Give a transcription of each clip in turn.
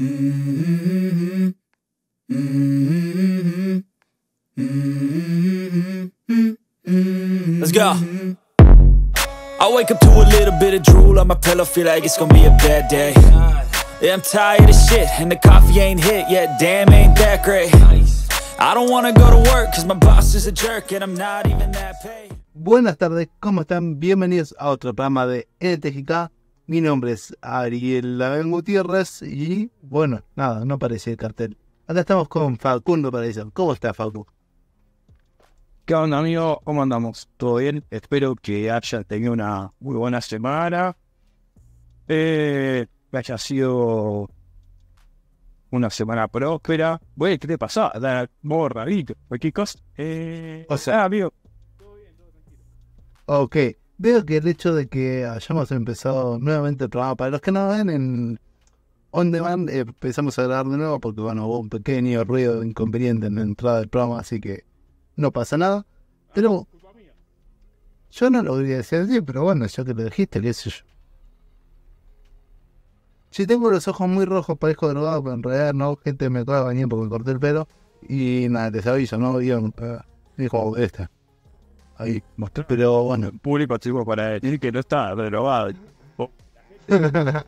Let's go. I wake up to a little bit of drool on my pillow, feel like it's gonna be a bad day. Yeah, I'm tired of shit, and the coffee ain't hit yet, damn, ain't that great. I don't wanna go to work, cause my boss is a jerk, and I'm not even that paid. Buenas tardes, ¿cómo están? Bienvenidos a otro programa de NTGK Mi nombre es Ariel Label Gutiérrez y bueno, nada, no aparece el cartel. Acá estamos con Facundo Paraíso. ¿Cómo está Facundo? ¿Qué onda amigo? ¿Cómo andamos? ¿Todo bien? Espero que haya tenido una muy buena semana. Eh, que haya sido una semana próspera. Güey, ¿qué te pasó? La borradito, ¿qué cosa? Eh, o sea, amigo. Todo bien, todo tranquilo. Ok, Veo que el hecho de que hayamos empezado nuevamente el programa, para los que no ven, en On Demand eh, empezamos a grabar de nuevo porque, bueno, hubo un pequeño ruido inconveniente en la entrada del programa, así que no pasa nada. Pero yo no lo diría decir así, pero bueno, ya que lo dijiste, qué sé yo. Si tengo los ojos muy rojos, parezco drogado, pero en realidad no, gente me acaba de bañar porque me corté el pelo. Y nada, te aviso, ¿no? Digo, ah, dijo, esta ahí pero bueno, público chico para decir que no está renovado a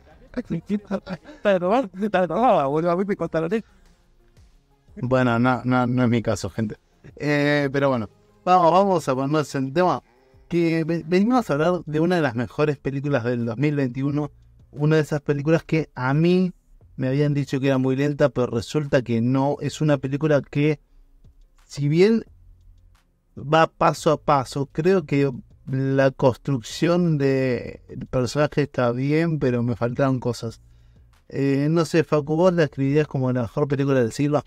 Bueno, no, es mi caso, gente. Eh, pero bueno, vamos, vamos a ponernos en tema. Que venimos a hablar de una de las mejores películas del 2021. Una de esas películas que a mí me habían dicho que era muy lenta, pero resulta que no. Es una película que, si bien va paso a paso. Creo que la construcción del de personaje está bien, pero me faltaron cosas. Eh, no sé, Facu, ¿vos la escribirías como la mejor película de silva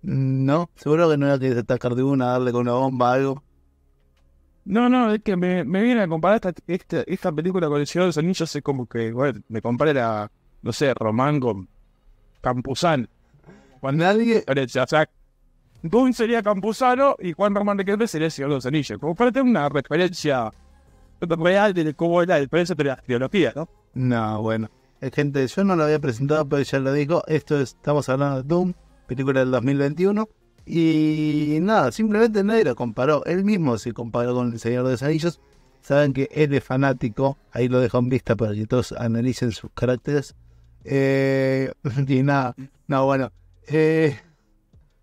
No, seguro que no era que destacar de una, darle con una bomba algo. No, no, es que me, me viene a comparar esta, esta, película con el Señor de los Anillos, es como que, me compara la, no sé, Román con Campuzán. Cuando nadie O sea, sería Campuzano y Juan Román de sería el Señor de los Anillos. Como una referencia real de cómo era la precio de la teología ¿no? No, bueno. Eh, gente, yo no lo había presentado, pero ya lo dijo. Esto estamos hablando de Doom, película del 2021. Y nada, simplemente nadie lo comparó. Él mismo se comparó con el Señor de los Anillos. Saben que él es fanático. Ahí lo dejo en vista para que todos analicen sus caracteres. Eh, y nada, no, bueno. Eh,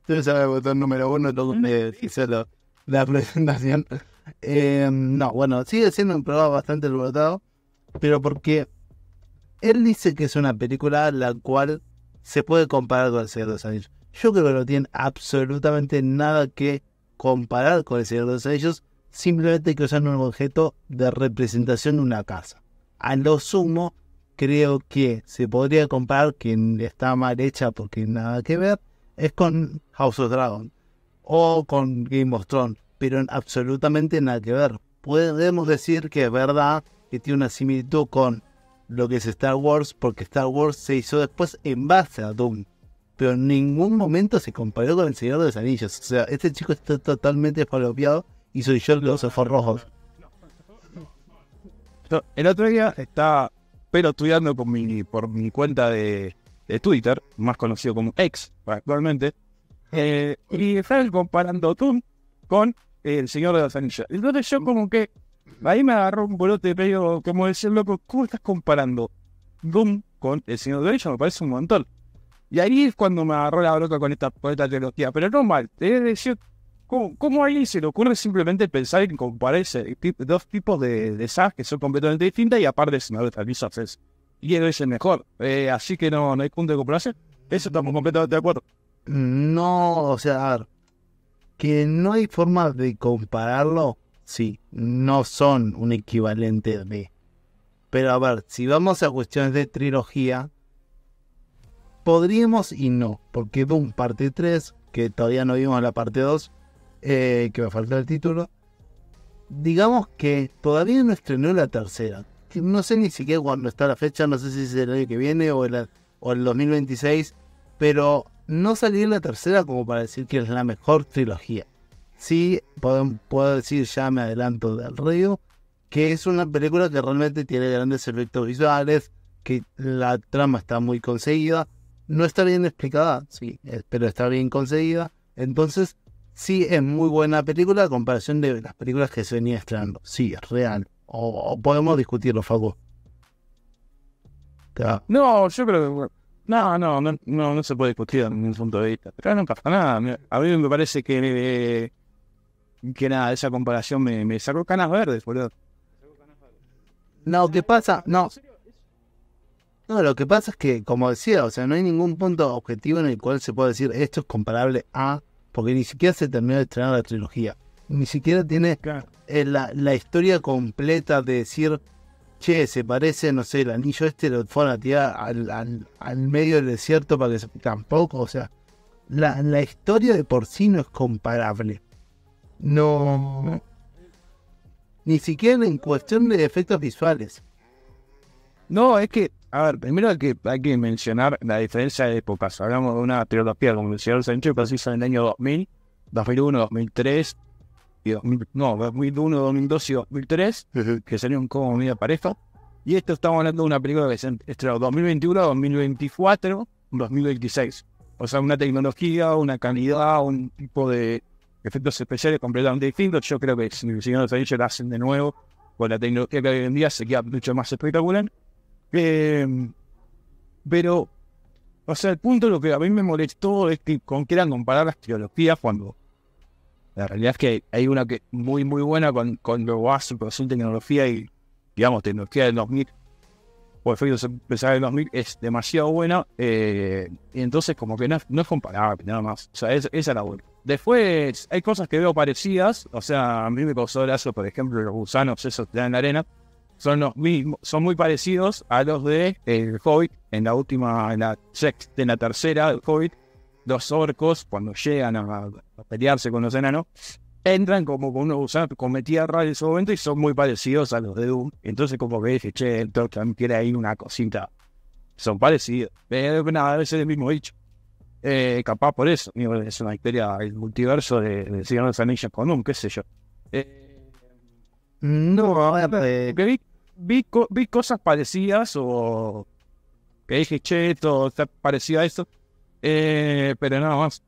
no sabes el botón número uno donde hice la, la presentación. Eh, no, bueno, sigue siendo un programa bastante alborotado, pero porque él dice que es una película la cual se puede comparar con El Señor de los Anillos. Yo creo que no tiene absolutamente nada que comparar con El Señor de los Anillos, simplemente que usan un objeto de representación de una casa. A lo sumo, creo que se podría comparar, quien está mal hecha porque nada que ver, es con House of Dragon o con Game of Thrones, pero absolutamente nada que ver. Podemos decir que es verdad que tiene una similitud con lo que es Star Wars, porque Star Wars se hizo después en base a Doom, pero en ningún momento se comparó con El Señor de los Anillos. O sea, este chico está totalmente falopeado y soy yo los ojos rojos. El otro día está pero estudiando por mi, cuenta de, Twitter, más conocido como X actualmente, eh, y estaba comparando Doom con El Señor de los Anillos. Entonces yo como que ahí me agarró un bolote de pelo, como decir, loco, ¿cómo estás comparando Doom con El Señor de los Anillos? Me parece un montón. Y ahí es cuando me agarró la broca con esta, de los pero no mal, te decir, ¿Cómo, ¿Cómo, a alguien se le ocurre simplemente pensar en comparar dos tipos de, de que son completamente distintas y aparte se me es y es el mejor? Eh, así que no, no hay punto de comparación. Eso estamos completamente de acuerdo. No, o sea, a ver, que no hay forma de compararlo, sí, no son un equivalente de. Pero a ver, si vamos a cuestiones de trilogía, podríamos y no, porque Doom parte 3, que todavía no vimos la parte 2, eh, que me falta el título. Digamos que todavía no estrenó la tercera. No sé ni siquiera cuándo está la fecha, no sé si es el año que viene o el, o el 2026, pero no salió la tercera como para decir que es la mejor trilogía. Sí, puedo, puedo decir, ya me adelanto del río, que es una película que realmente tiene grandes efectos visuales, que la trama está muy conseguida, no está bien explicada, sí, eh, pero está bien conseguida. Entonces, Sí, es muy buena película a comparación de las películas que se venía estrenando. Sí, es real. O, podemos discutirlo, favor. No, yo creo que. No, no, no, no, se puede discutir en ningún punto de vista. Pero no pasa nada. A mí me parece que. que nada, esa comparación me, me sacó canas verdes, boludo. No, ¿qué pasa? No. No, lo que pasa es que, como decía, o sea, no hay ningún punto objetivo en el cual se pueda decir esto es comparable a porque ni siquiera se terminó de estrenar la trilogía. Ni siquiera tiene eh, la, historia completa de decir, che, se parece, no sé, el anillo este lo fueron a tirar al, medio del desierto para que Tampoco, o sea, la, historia de por sí no es comparable. no. Ni siquiera en cuestión de efectos visuales. No, es que a ver, primero hay que, mencionar la diferencia de épocas. Hablamos de una trilogía como el Señor Sancho, hizo en el año 2000, 2001, 2003, y no, 2001, 2002 y 2003, que salieron como media pareja. Y esto estamos hablando de una película que se estrenó 2021, 2024, 2026. O sea, una tecnología, una calidad, un tipo de efectos especiales completamente distintos. Yo creo que si el Señor Sancho hacen de nuevo, con la tecnología que hoy en día se queda mucho más espectacular. Eh, pero, o sea, el punto lo que a mí me molestó es que con quieran comparar las trilogías cuando la realidad es que hay una que muy, muy buena con, con lo tecnología y, digamos, tecnología del 2000 o efectos especiales del 2000 es demasiado buena. y eh, entonces, como que no, es comparable, nada más. O sea, esa es la buena. Después, hay cosas que veo parecidas. O sea, a mí me causó eso por ejemplo, los gusanos, esos que dan la arena son los mismos, son muy parecidos a los de El eh, Hobbit en la última, en la sexta, en la tercera del Hobbit, los orcos cuando llegan a, pelearse con los enanos, entran como con unos gusanos, con en ese momento y son muy parecidos a los de Doom. Entonces como que dije, che, el Thor también ir ahí una cosita. Son parecidos. Pero nada, a veces es el mismo dicho. Eh, capaz por eso. Es una historia, el multiverso de, de Señor de con Doom, qué sé yo. Eh, no, eh, vi, cosas parecidas o que dije, cheto, parecido a esto, eh, pero nada más.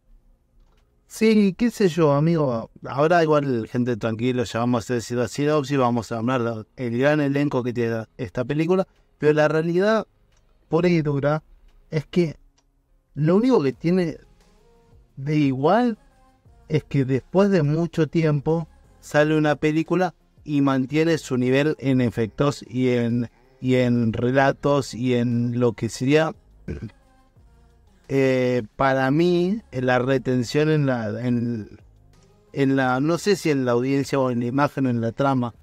Sí, qué sé yo, amigo. Ahora igual, gente, tranquilo, ya vamos a hacer situación y vamos a hablar del gran elenco que tiene esta película, pero la realidad, por ahí dura, es que lo único que tiene de igual es que después de mucho tiempo sale una película y mantiene su nivel en efectos y en, y en relatos y en lo que sería... Eh, para mí, la retención en la, en, en la, no sé si en la audiencia o en la imagen o en la trama,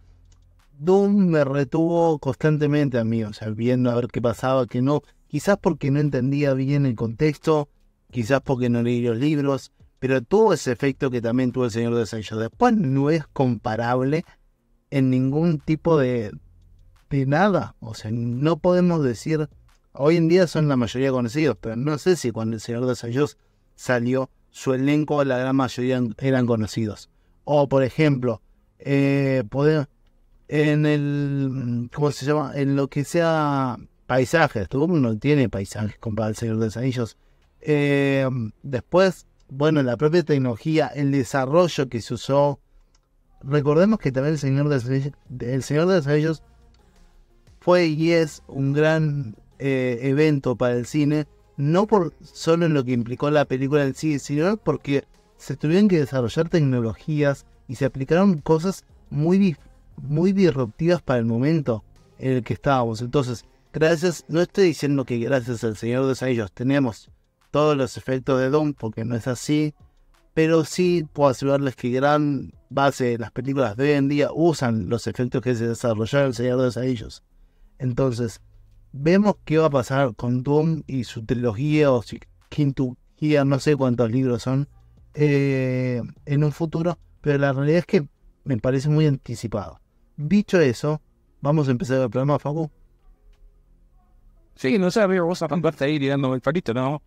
Doom me retuvo constantemente a mí, o sea, viendo a ver qué pasaba, que no, quizás porque no entendía bien el contexto, quizás porque no leí los libros, pero tuvo ese efecto que también tuvo el Señor de Sancho. Después no es comparable en ningún tipo de, nada. O sea, no podemos decir, hoy en día son la mayoría conocidos, pero no sé si cuando El Señor de Sayos salió, su elenco, la gran mayoría eran conocidos. O, por ejemplo, eh, poder, en el, ¿cómo se llama? En lo que sea paisajes, como no tiene paisajes comparado al Señor de los eh, después, bueno, la propia tecnología, el desarrollo que se usó recordemos que también el Señor de los Señor de fue y es un gran eh, evento para el cine, no por solo en lo que implicó la película en sí, sino porque se tuvieron que desarrollar tecnologías y se aplicaron cosas muy, muy disruptivas para el momento en el que estábamos. Entonces, gracias, no estoy diciendo que gracias al Señor de los Anillos tenemos todos los efectos de Doom, porque no es así, pero sí puedo asegurarles que gran base de las películas de hoy en día usan los efectos que se desarrollaron en a ellos. de Entonces, vemos qué va a pasar con Doom y su trilogía o su guía, no sé cuántos libros son, eh, en un futuro, pero la realidad es que me parece muy anticipado. Dicho eso, vamos a empezar el programa, Facu. Sí, no sé, amigo, vos arrancaste ahí tirando el palito, ¿no?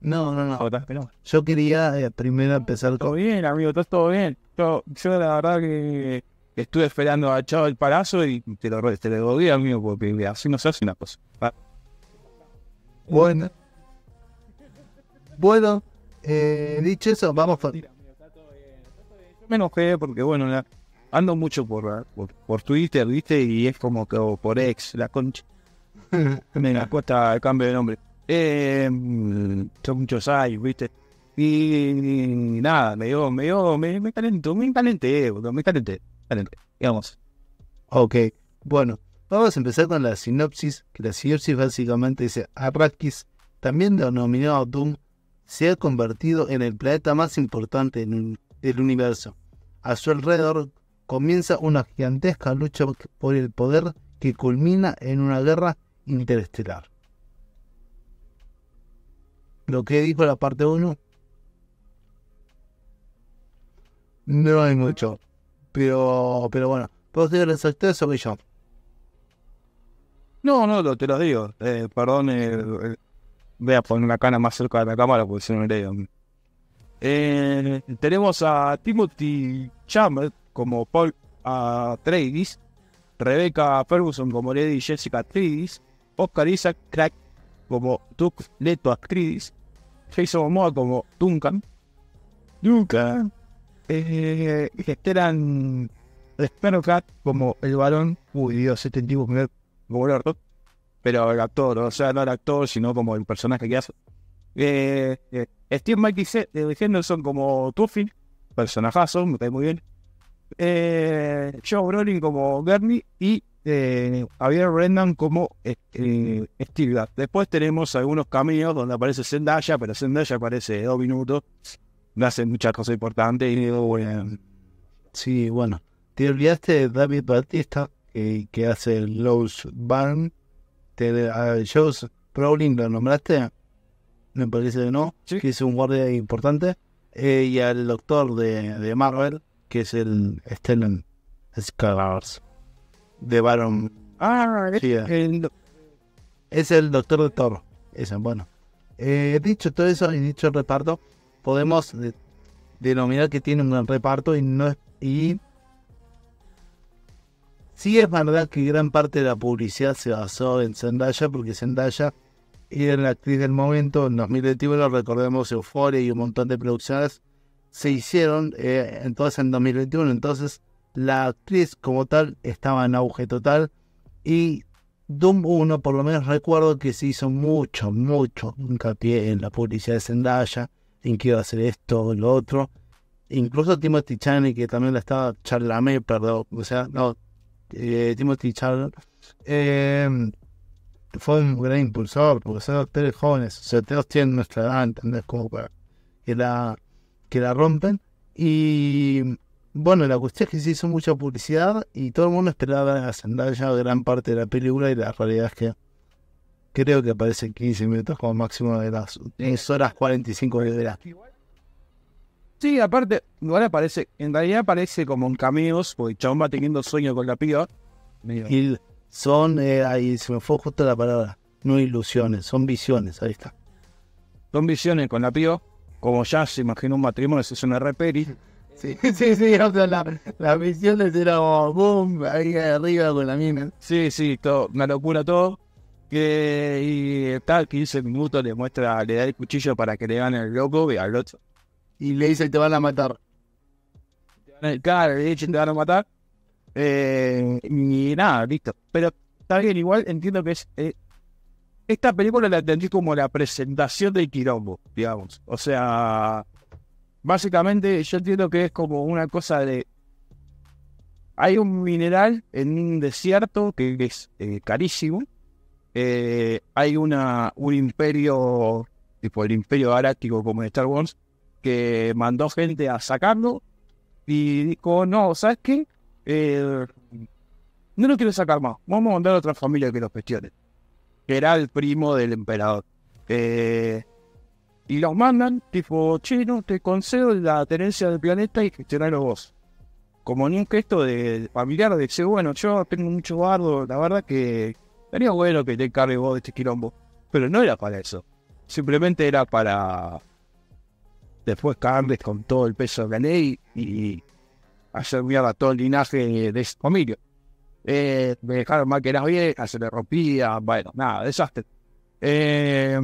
No, no, no. Yo quería eh, primero empezar con. Todo bien, amigo, todo, todo bien. Yo, yo, la verdad que estuve esperando a Chavo el Palazo y te lo, te lo doy, amigo, porque así no se hace una cosa. Ah. Bueno. Bueno, eh, dicho eso, vamos a. Me enojé porque, bueno, ando mucho ah, por, por, Twitter, ¿viste? Y es como que por ex, la concha. Me la cuesta el cambio de nombre. Eh, son muchos años, ¿viste? Y, nada, me dio, me dio, me, me calenté, me calenté, calenté, digamos. Ok, bueno, vamos a empezar con la sinopsis, que la sinopsis básicamente dice, Arrakis, también denominado Doom, se ha convertido en el planeta más importante del universo. A su alrededor comienza una gigantesca lucha por el poder que culmina en una guerra interestelar lo que dijo la parte 1? No hay mucho. Pero, pero bueno, ¿puedo decirles resaltar eso que yo? No, no, te lo digo. Eh, perdón, eh, eh, voy a poner una cana más cerca de la cámara porque si no me leo. tenemos a Timothy Chamber como Paul Atreides. Rebecca Ferguson como Lady Jessica Atreides. Oscar Isaac Crack como Duke Leto Atreides. Jason Momoa como Duncan. Duncan. Eh, Esteran Cat como el varón. Uy, Dios, este tipo me Pero el actor, o sea, no el actor, sino como el personaje que hace. Eh, eh Steve Mike Henderson eh, como Tuffin personajazo, me cae muy bien. Eh, Joe Brolin como Gurney y eh, Javier como eh, eh Después tenemos algunos caminos donde aparece Zendaya, pero Zendaya aparece dos minutos, no hace muchas cosas importantes. Y, Sí, bueno, te olvidaste de David Batista, que hace el Lowe's Barn. Te, lo nombraste, me parece que no, que es un guardia importante. Eh, y al doctor de, Marvel, que es el Stellan Skarsgård de Baron. Ah, es el doctor de Toro... Eso, bueno. he eh, dicho todo eso y dicho el reparto, podemos denominar que tiene un gran reparto y no es. Y sí es verdad que gran parte de la publicidad se basó en Zendaya, porque Zendaya era la actriz del momento. En 2021, recordemos Euforia y un montón de producciones se hicieron eh, entonces en 2021. Entonces la actriz como tal estaba en auge total y Doom 1 por lo menos recuerdo que se hizo mucho, mucho hincapié en la publicidad de Zendaya, en que iba a hacer esto lo otro. Incluso Timothy Chalamet que también la estaba, Charlamé, perdón, o sea, no, eh, Timothy em, fue un gran impulsor, porque son actores jóvenes, o sea, tienen nuestra edad, ¿entendés? Como que la, que la rompen. Y bueno, la cuestión es que se hizo mucha publicidad y todo el mundo esperaba a ya gran parte de la película y la realidad es que creo que aparecen 15 minutos como máximo de las 10 horas 45 de la... Sí, aparte, igual aparece, en realidad aparece como en cameos, porque Chabón va teniendo sueño con la pío Y son, eh, ahí se me fue justo la palabra, no ilusiones, son visiones, ahí está. Son visiones con la piba, como ya se imagina un matrimonio, es una reperi. Sí, sí, sí, la, misión de ser como boom, ahí arriba con la mina. Sí, sí, todo, una locura todo. Que, y tal, 15 minutos le muestra, le da el cuchillo para que le gane el loco y al otro. Y le dice, te van a matar. Claro, le dicen, te van a matar. Eh, y nada, listo. Pero también bien, igual entiendo que es... Eh, esta película la entendí como la presentación del Quirombo, digamos. O sea, básicamente yo entiendo que es como una cosa de... Hay un mineral en un desierto que es eh, carísimo. Eh, hay una, un imperio, tipo el imperio galáctico como de Star Wars, que mandó gente a sacarlo y dijo, no, ¿sabes qué? Eh, no lo quiero sacar más, vamos a mandar a otra familia que lo gestione. Que era el primo del emperador. Eh, y los mandan, tipo, chino, te concedo la tenencia del planeta y gestionarlo vos. Como ni un gesto de familiar de decir, bueno, yo tengo mucho bardo, la verdad que estaría bueno que te encargue vos de este quilombo. Pero no era para eso. Simplemente era para después cargarles con todo el peso de la ley y hacer mierda todo el linaje de esa familia. Eh, me dejaron que viejas, se le rompía, bueno, nada, desastre. Eh,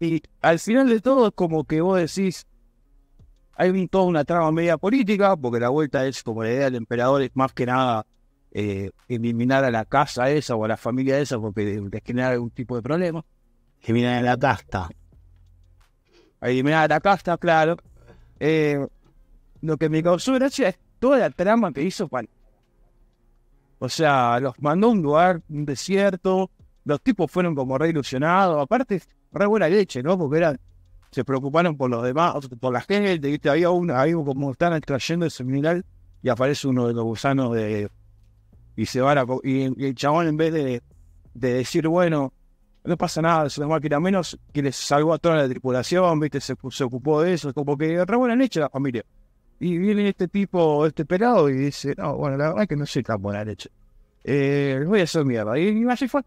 y al final de todo, es como que vos decís, hay un, toda una trama media política, porque la vuelta es como la idea del emperador, es más que nada eh, eliminar a la casa esa o a la familia esa, porque les genera algún tipo de problema. Eliminar a la casta. Eliminar a la casta, claro. Eh, lo que me causó gracia es toda la trama que hizo Juan O sea, los mandó a un lugar, un desierto, los tipos fueron como re aparte re buena leche, ¿no? Porque era, se preocuparon por los demás, por la gente, ¿viste? Había uno, ahí como están extrayendo ese mineral y aparece uno de los gusanos de. Y se van a. Y, el chabón, en vez de, decir, bueno, no pasa nada, es una va menos, que les salvó a toda la tripulación, ¿viste? Se, ocupó de eso, como que re buena leche la familia. Y viene este tipo, este pelado, y dice, no, bueno, la verdad es que no soy tan buena leche. Eh, voy a hacer mierda. Y, y así fue.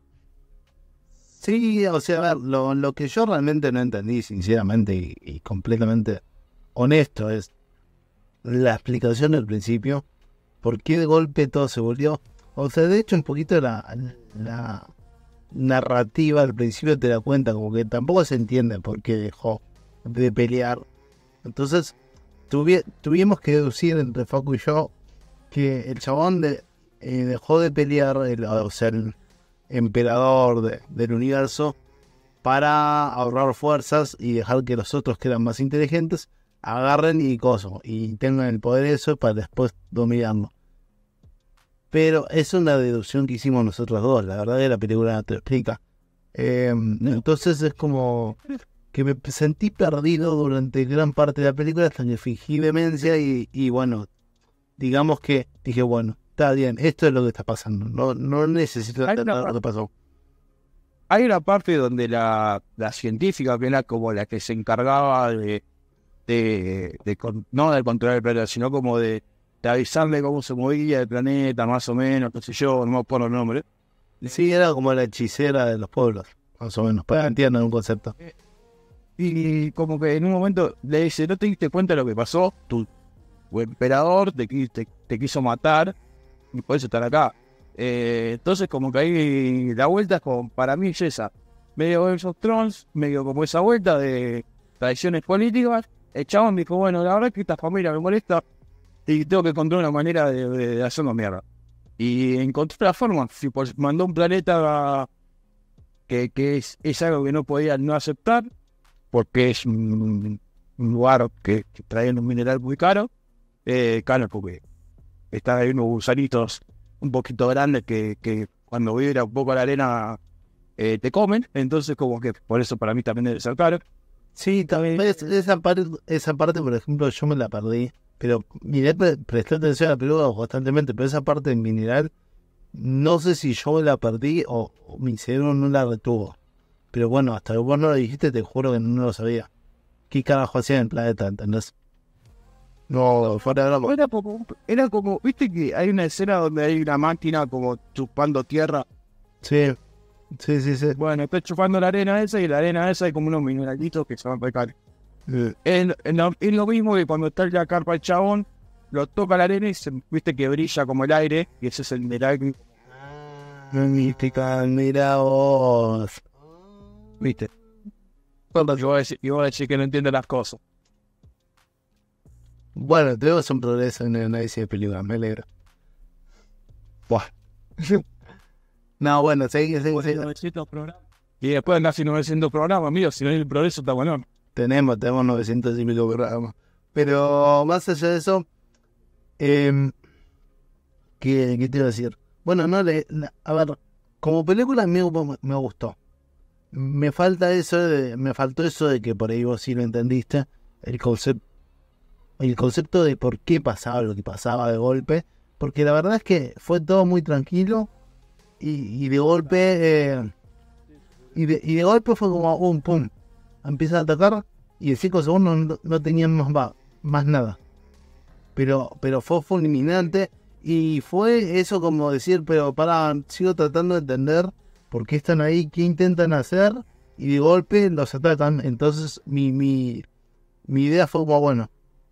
Sí, o sea, a ver, lo, que yo realmente no entendí, sinceramente y, completamente honesto, es la explicación del principio, por qué de golpe todo se volvió. O sea, de hecho, un poquito la, la narrativa al principio te da cuenta, como que tampoco se entiende por qué dejó de pelear. Entonces, tuvimos que deducir entre Facu y yo que el chabón eh, dejó de pelear, el, o sea, el, emperador del universo para ahorrar fuerzas y dejar que los otros que eran más inteligentes agarren y coso y tengan el poder de eso para después dominarlo. Pero es una deducción que hicimos nosotros dos, la verdad es la película te explica. Em, entonces es como que me sentí perdido durante gran parte de la película hasta que fingí demencia y bueno, digamos que dije, bueno, esto es lo que está pasando. No, no necesito pasó. Hay una parte donde la, científica, que era como la que se encargaba de, de, no de controlar el planeta, sino como de, avisarle cómo se movía el planeta, más o menos, no sé yo, no me acuerdo el nombre. Sí, era como la hechicera de los pueblos, más o menos, para pues, entender un concepto. Eh, y como que en un momento le dice, ¿no te diste cuenta de lo que pasó? Tu, emperador te, te, quiso matar y por eso acá. Eh, entonces, como que ahí la vuelta es como, para mí es esa. Medio esos trons, medio como esa vuelta de tradiciones políticas. El me dijo, bueno, la verdad es que esta familia me molesta y tengo que encontrar una manera de, de, una mierda. Y encontró la forma, si pues, mandó un planeta que, es, algo que no podía no aceptar, porque es un, lugar que, trae un mineral muy caro, eh, caro están ahí unos gusanitos un poquito grandes que, cuando vibra un poco la arena eh, te comen. Entonces, como que por eso para mí también debe ser claro. Sí, también. esa, parte, esa parte, por ejemplo, yo me la perdí. Pero miré, pre presté atención a la constantemente, pero esa parte en mineral, no sé si yo la perdí o, mi cerebro no la retuvo. Pero bueno, hasta que vos no lo dijiste, te juro que no lo sabía. ¿Qué carajo hacía en el planeta? ¿Entendés? No, fuera de la... Era como, era como, viste que hay una escena donde hay una máquina como chupando tierra. Sí, sí, sí, sí. Bueno, está chupando la arena esa y la arena esa hay como unos mineralitos que se van a pecar. Es, lo mismo que cuando está la carpa el chabón, lo toca la arena y se, viste que brilla como el aire, y ese es el milagro. Ah, mística, mira vos. ¿Viste? Y vos, yo decir que no entiendo las cosas. Bueno, tenemos un progreso en el análisis de películas, me alegro. Buah. no, bueno, seguimos. Y después casi 900 programas, mío, si no hay el progreso está bueno. Tenemos, tenemos 900 y programas. Pero más allá de eso, em, ¿qué, ¿qué, te iba a decir? Bueno, no le. A ver, como película me, me gustó. Me falta eso me faltó eso de que por ahí vos sí lo entendiste, el concepto el concepto de por qué pasaba lo que pasaba de golpe, porque la verdad es que fue todo muy tranquilo y, de golpe eh, y, de, golpe fue como un uh, pum, empieza a atacar y en 5 segundos no, no tenían más, nada. Pero, pero fue fulminante y fue eso como decir, pero para, sigo tratando de entender por qué están ahí, qué intentan hacer y de golpe los atacan. Entonces mi, mi, mi idea fue como, bueno,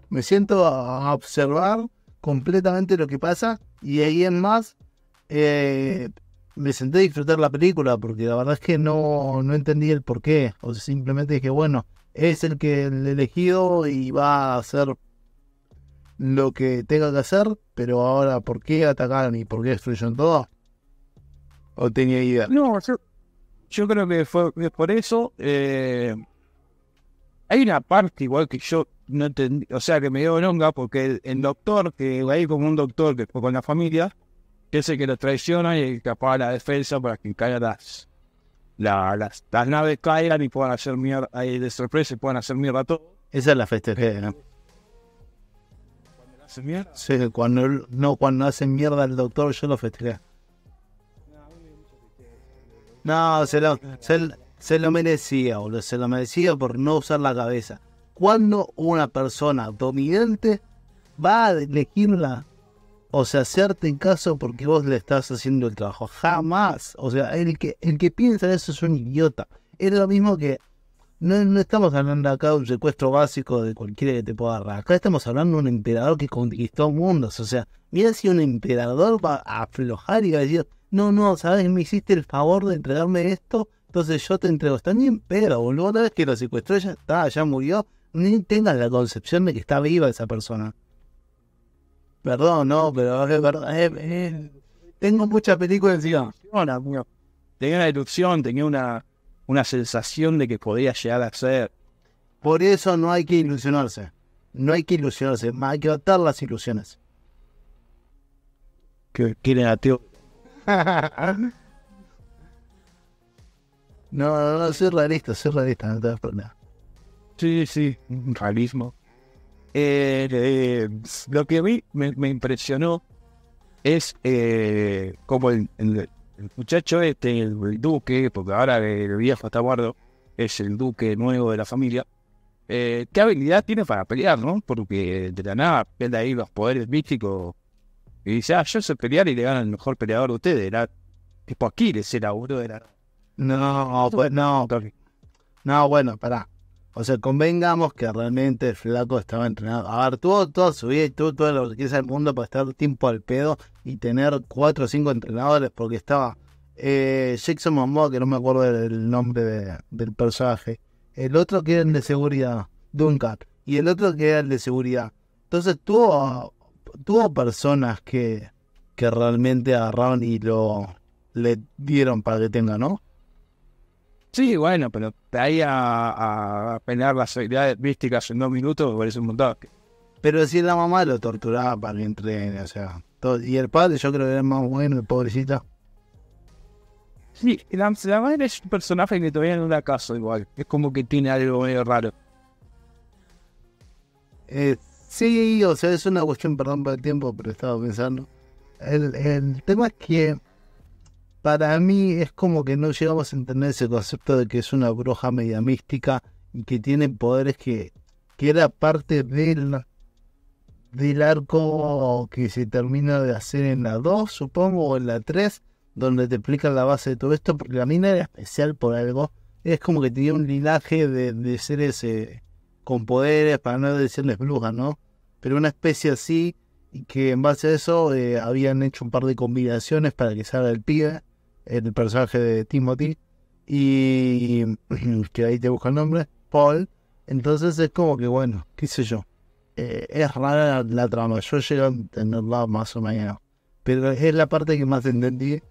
me siento a observar completamente lo que pasa y ahí en más eh, me senté a disfrutar la película porque la verdad es que no, entendí el por qué. O simplemente dije, bueno, es el que el elegido y va a hacer lo que tenga que hacer, pero ahora, ¿por qué atacaron y por qué destruyeron todo? ¿O tenía idea? No, yo, creo que fue por eso. Eh, hay una parte igual que yo no o sea que me dio bronca porque el, doctor, que va ahí como un doctor que fue con la familia, que es el que lo traiciona y que apaga la defensa para que caigan las, la, las, naves caigan y puedan hacer mierda, ahí de sorpresa y puedan hacer mierda todo. Esa es la festejera, ¿eh? eh, ¿no? ¿Hacen mierda? Sí, cuando, no, cuando hacen mierda el doctor yo lo festejé. No, se lo, se, lo merecía, o se lo merecía por no usar la cabeza cuando una persona dominante va a elegirla o sea, hacerte en caso porque vos le estás haciendo el trabajo. Jamás. O sea, el que, el que piensa eso es un idiota. Es lo mismo que. No, estamos hablando acá de un secuestro básico de cualquiera que te pueda agarrar. Acá estamos hablando de un emperador que conquistó mundos. O sea, mira si un emperador va a aflojar y va a decir: No, no, sabes, me hiciste el favor de entregarme esto, entonces yo te entrego. Está ni en boludo. Una vez que lo secuestró, ya está, ya murió ni tenga la concepción de que está viva esa persona. Perdón, no, pero es verdad. tengo muchas películas encima. Tenía una ilusión tenía una, una sensación de que podía llegar a ser. Por eso no hay que ilusionarse. No hay que ilusionarse, más hay que atar las ilusiones. Que quieren a tío. no, no, no, soy realista, soy realista, no te das problema. Sí, sí, un realismo. Eh, lo que a mí me impresionó es eh, como el, muchacho este, el, duque, porque ahora el viejo está guardo, es el duque nuevo de la familia. Eh, ¿Qué habilidad tiene para pelear, no? Porque de la nada pierde ahí los poderes místicos y dice, ah, yo sé pelear y le gana el mejor peleador de ustedes. Era tipo Aquiles, era uno de la. No, pues no. No, bueno, para o sea, convengamos que realmente el flaco estaba entrenado. A ver, tuvo toda su vida y tuvo todo lo que del el mundo para estar tiempo al pedo y tener cuatro o cinco entrenadores porque estaba eh, Jackson Momoa, que no me acuerdo el nombre del personaje. El otro que era el de seguridad, Duncan. Y el otro que era el de seguridad. Entonces tuvo, personas que, que realmente agarraron y lo le dieron para que tenga, ¿no? Sí, bueno, pero de ahí a, a pelear las habilidades místicas en dos minutos por parece un montón. Pero si la mamá lo torturaba para que o sea. y el padre yo creo que era más bueno, el pobrecita. Sí, la, la, madre es un personaje que todavía no da caso igual. Es como que tiene algo medio raro. Eh, sí, o sea, es una cuestión, perdón por el tiempo, pero estaba pensando. El, el tema es que para mí es como que no llegamos a entender ese concepto de que es una bruja media mística y que tiene poderes que, era parte del, del arco que se termina de hacer en la 2, supongo, o en la 3, donde te explican la base de todo esto, porque la mina era especial por algo. Es como que tenía un linaje de, seres eh, con poderes, para no decirles bruja ¿no? Pero una especie así, y que en base a eso eh, habían hecho un par de combinaciones para que salga el pibe el personaje de Timothy, y que ahí te busca el nombre, Paul. Entonces es como que, bueno, qué sé yo. Eh, es rara la, trama, yo llego a entenderla más o menos. Pero es la parte que más entendí,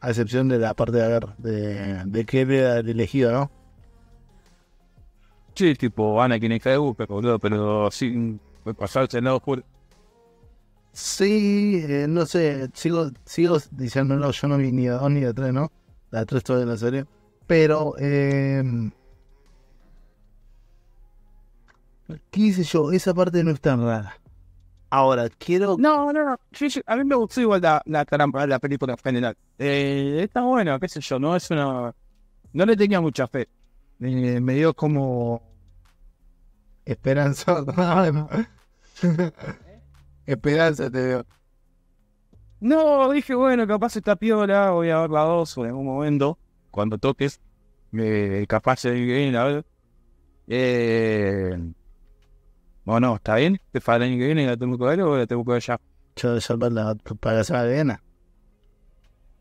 a excepción de la parte de haber, de, de que había elegido, ¿no? Sí, tipo es que boludo, pero sin pasarse el por... oscuro. Sí, eh, no sé, sigo, sigo diciendo, no, yo no vi ni de dos ni de tres, ¿no? La tres toda la serie. Pero, em, ¿qué sé yo? Esa parte no es tan rara. Ahora, quiero. No, no, no. a mí me gustó igual la, la, la película en eh, está bueno, qué sé yo, no es una. No le tenía mucha fe. Eh, me dio como. Esperanza. Esperanza te veo. No, dije, bueno, capaz está piola, voy a ver la 2 en algún momento, cuando toques, capaz de bien, a ver. Eh, bueno, ¿está bien? ¿Te falta el año que la tengo que ver o la tengo que ver ya? Yo salvar la para la semana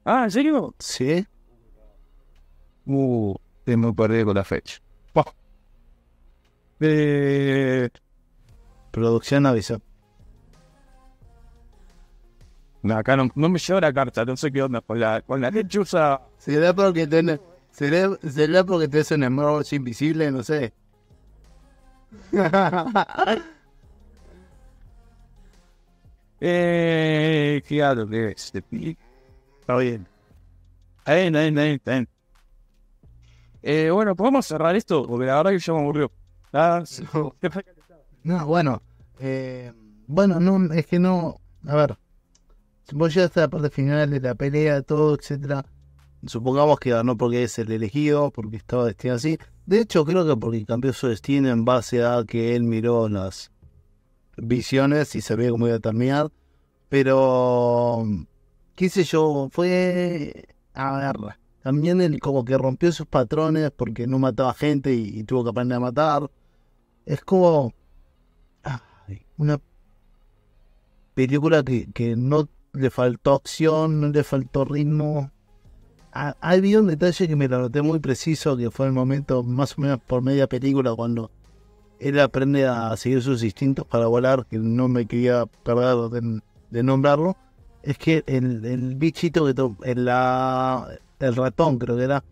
Ah, ¿en serio? Sí. Uh, te me perdido con la fecha. Eh, Producción avisó. No, acá no, me llevo la carta, no sé qué onda con la, con la lechuza. ¿Será porque tenés, será, será porque tenés un smartwatch invisible? No sé. eh, claro que es. Este está bien. Está bien, está bien, Eh, bueno, ¿podemos cerrar esto? Porque la verdad que ya me aburrió. Ah, no. bueno. Eh, bueno, no, es que no. A ver. Vos llegas la parte final de la pelea, todo, etcétera. Supongamos que ganó porque es el elegido, porque estaba destinado así. De hecho, creo que porque cambió su destino en base a que él miró las visiones y sabía cómo iba a terminar. Pero, qué sé yo, fue... A ver, también él como que rompió sus patrones porque no mataba gente y, tuvo que aprender a matar. Es como... una película que, que no le faltó acción, le faltó ritmo. Hay un detalle que me lo noté muy preciso, que fue el momento más o menos por media película cuando él aprende a seguir sus instintos para volar, que no me quería perder de, nombrarlo. Es que el, bichito que en la, el ratón creo que era,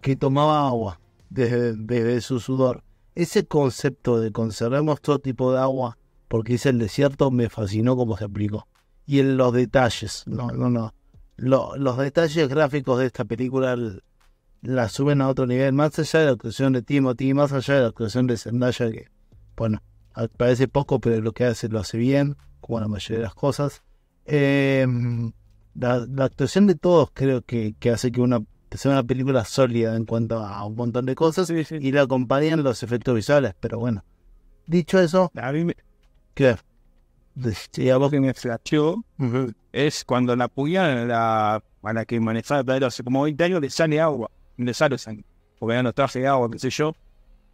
que tomaba agua desde, su sudor. Ese concepto de conservamos todo tipo de agua porque es el desierto me fascinó como se aplicó y en los detalles. No, no, no. los detalles gráficos de esta película la suben a otro nivel, más allá de la actuación de Timothy, más allá de la actuación de Zendaya, que, bueno, parece poco, pero lo que hace lo hace bien, como la mayoría de las cosas. Em, la, la, actuación de todos creo que, que hace que una sea una película sólida en cuanto a un montón de cosas y la acompañan los efectos visuales, pero bueno. Dicho eso, a mí este, algo que me flasheó, es cuando la puya la, a la que manejaba el hace como 20 años le sale agua, le sale sangre, porque ya no agua, qué sé yo.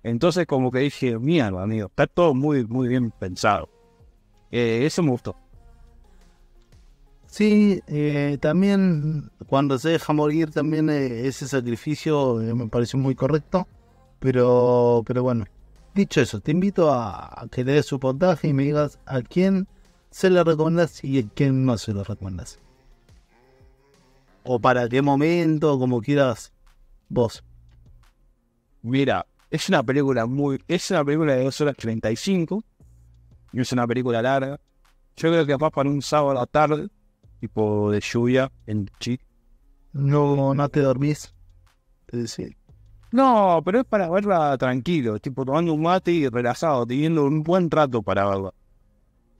Entonces como que dije, mierda, amigo, está todo muy, muy bien pensado. Eh, eso me gustó. Sí, eh, también cuando se deja morir también eh, ese sacrificio me pareció muy correcto, pero, pero bueno, Dicho eso, te invito a que le des su portaje y me digas a quién se la recomiendas y a quién no se lo recomiendas. O para qué momento, como quieras vos. Mira, es una película muy. Es una película de 2 horas 35. Y es una película larga. Yo creo que va para un sábado a la tarde, tipo de lluvia en Chi. No, no te dormís. Es decir, no, pero es para verla tranquilo, tipo tomando un mate y relajado, teniendo un buen rato para verla.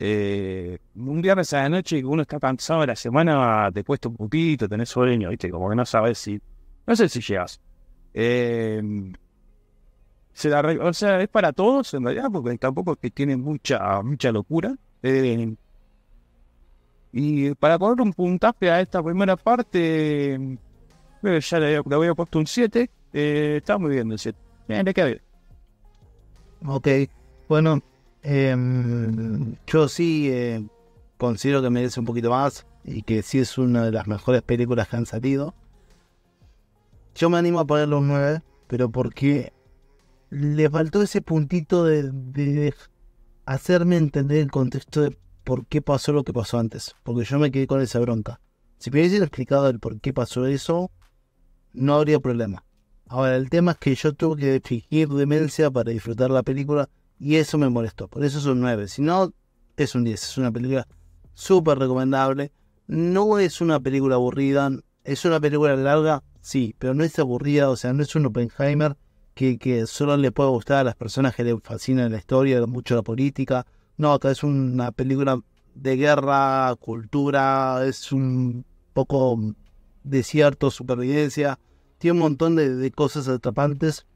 Eh, un viernes a la noche que uno está cansado de la semana, te cuesta un poquito, tenés sueño, ¿viste? Como que no sabes si. No sé si llegas. Eh, se o sea, es para todos en realidad, porque tampoco es que tiene mucha, mucha locura. Eh, y para poner un puntaje a esta primera parte, ya le, le había puesto un 7. Eh, está muy bien el le Ok, bueno, em, yo sí eh, considero que merece un poquito más y que sí es una de las mejores películas que han salido. Yo me animo a poner un 9, pero porque le faltó ese puntito de, de hacerme entender el contexto de por qué pasó lo que pasó antes, porque yo me quedé con esa bronca. Si me hubiesen explicado el por qué pasó eso, no habría problema. Ahora, el tema es que yo tuve que fingir demencia para disfrutar la película y eso me molestó. Por eso es un 9. Si no, es un 10. Es una película súper recomendable. No es una película aburrida. Es una película larga, sí, pero no es aburrida. O sea, no es un Oppenheimer que, solo le puede gustar a las personas que le fascinan la historia, mucho la política. No, acá es una película de guerra, cultura, es un poco desierto, supervivencia. Tiene un montón de, cosas atrapantes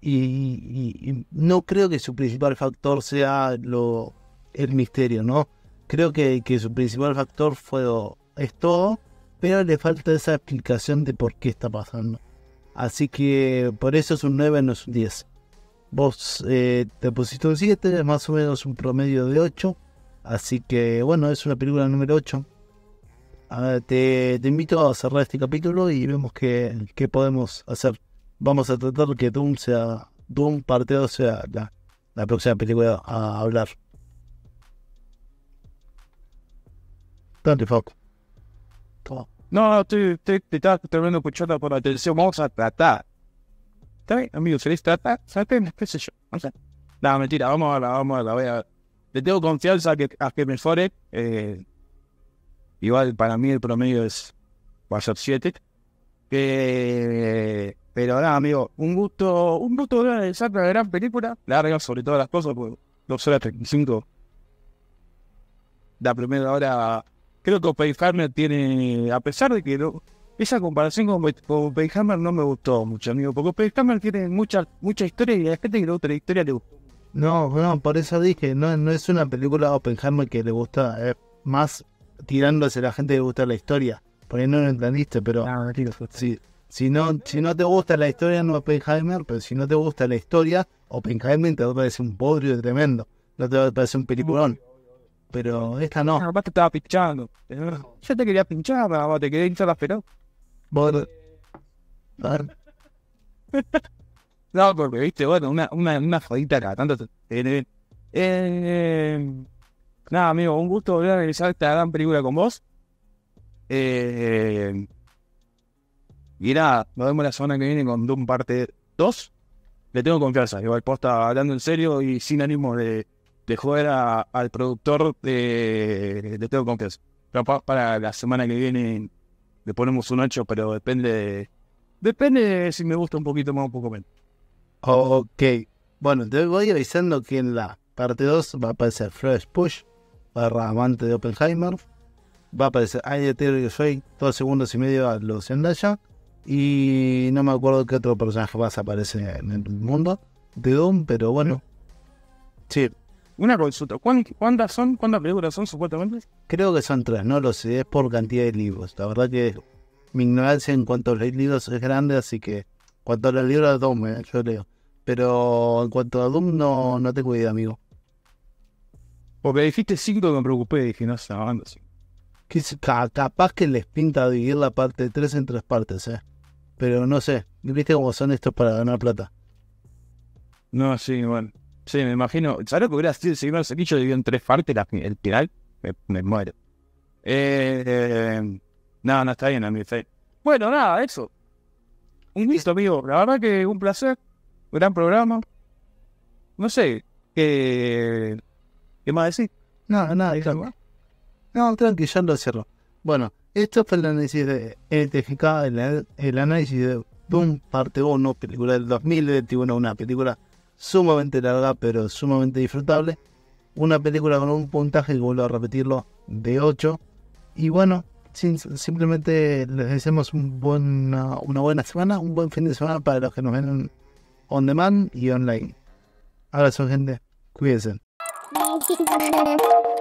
y, no creo que su principal factor sea lo, el misterio, ¿no? Creo que, su principal factor fue es todo, pero le falta esa explicación de por qué está pasando. Así que por eso es un 9, no es un 10. Vos eh, te pusiste un 7, más o menos un promedio de 8. Así que bueno, es una película número 8 a, te, te, invito a cerrar este capítulo y vemos qué, podemos hacer. Vamos a tratar que Doom sea, Doom parte 2 sea la, próxima película a hablar. Dale, Fox. Toma. No, estoy, te, te estás terminando escuchando por atención. Vamos a tratar. ¿Está bien, amigo. ¿Feliz tratar? qué sé yo. No, mentira, vamos a la, vamos a la. Voy Le tengo confianza a que, me que Eh, Igual para mí el promedio es, va 7. pero nada, amigo, un gusto, un gusto ver de gran película, larga sobre todas las cosas, porque dos horas 35. La primera hora, creo que Oppenheimer tiene, a pesar de que esa comparación con, con Oppenheimer no me gustó mucho, amigo, porque Oppenheimer tiene mucha, mucha historia y hay gente que le gusta la historia le gusta. No, no, por eso dije, no, no es una película Oppenheimer que le gusta, Es más tirándose a la gente de gusta la historia. Porque no lo entendiste, pero. si, si, no, si no te gusta la historia, no Oppenheimer, pero si no te gusta la historia, Oppenheimer te va a parecer un podrio tremendo. No te va a parecer un peliculón. Pero esta no. te estaba pinchando. Yo te quería pinchar, pero te quería hinchar las no, porque viste, bueno, una, una, una jodita acá tanto. eh, Nada, amigo, un gusto volver a realizar esta gran película con vos. Eh, y nada, nos vemos la semana que viene con Doom parte 2. Le tengo confianza, igual posta hablando en serio y sin ánimo de, joder al productor, de le tengo confianza. Pero para la semana que viene le ponemos un 8, pero depende depende si me gusta un poquito más o un poco menos. Ok, bueno, te voy avisando que en la parte 2 va a aparecer Fresh Push barra amante de Oppenheimer. Va a aparecer Anya taylor soy dos segundos y medio a los Zendaya. Y no me acuerdo qué otro personaje más aparece en el mundo de Doom, pero bueno. Sí. Una consulta, ¿cuántas son? ¿Cuántas películas son supuestamente? Creo que son tres, no lo sé, es por cantidad de libros. La verdad que mi ignorancia en cuanto a los libros es grande, así que cuanto a los libros Doom, ¿eh? yo leo. Pero en cuanto a Doom no, no tengo amigo. Porque dijiste cinco que me preocupé, dije, no, está así. 5. Capaz que les pinta dividir la parte tres en tres partes, ¿eh? Pero no sé, ¿viste cómo son estos para ganar plata? No, sí, bueno. Sí, me imagino. ¿Sabes lo que hubiera sido si al dicho dividido en tres partes el final? Me, muero. Eh, no, no está bien, amigo. Está Bueno, nada, eso. Un gusto, amigo. La verdad que un placer. Gran programa. No sé. Que... ¿Qué más decir? No, nada, No, tranqui, ya lo cierro. Bueno, esto fue el análisis de NTGK, el, análisis de Doom parte 1, película del 2021, una película sumamente larga pero sumamente disfrutable. Una película con un puntaje, que vuelvo a repetirlo, de 8. Y bueno, simplemente les deseamos una buena semana, un buen fin de semana para los que nos ven on demand y online. Ahora son gente, cuídense. Thank you.